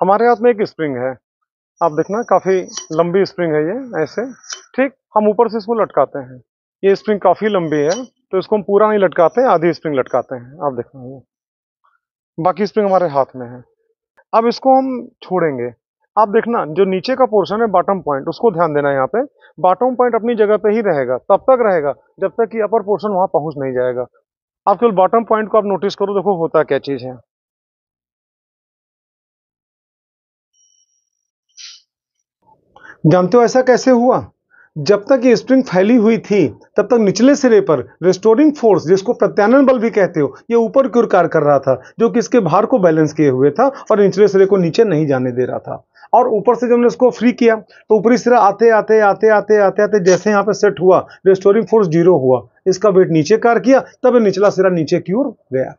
हमारे हाथ में एक स्प्रिंग है आप देखना काफ़ी लंबी स्प्रिंग है ये ऐसे ठीक हम ऊपर से इसको लटकाते हैं ये स्प्रिंग काफ़ी लंबी है तो इसको हम पूरा नहीं लटकाते हैं आधी स्प्रिंग लटकाते हैं आप देखना ये बाकी स्प्रिंग हमारे हाथ में है अब इसको हम छोड़ेंगे आप देखना जो नीचे का पोर्शन है बॉटम पॉइंट उसको ध्यान देना है यहाँ पे बॉटम पॉइंट अपनी जगह पे ही रहेगा तब तक रहेगा जब तक कि अपर पोर्शन वहां पहुंच नहीं जाएगा आप केवल बॉटम पॉइंट को आप नोटिस करो देखो होता क्या चीज़ है जानते हो ऐसा कैसे हुआ जब तक ये स्प्रिंग फैली हुई थी तब तक निचले सिरे पर रेस्टोरिंग फोर्स जिसको प्रत्यानन बल भी कहते हो ये ऊपर की ओर कार्य कर रहा था जो कि इसके भार को बैलेंस किए हुए था और निचले सिरे को नीचे नहीं जाने दे रहा था और ऊपर से जब हमने इसको फ्री किया तो ऊपरी सिरा आते आते आते आते आते आते जैसे यहाँ पे सेट हुआ रेस्टोरिंग फोर्स जीरो हुआ इसका वेट नीचे कार्य किया तब निचला सिरा नीचे की ओर गया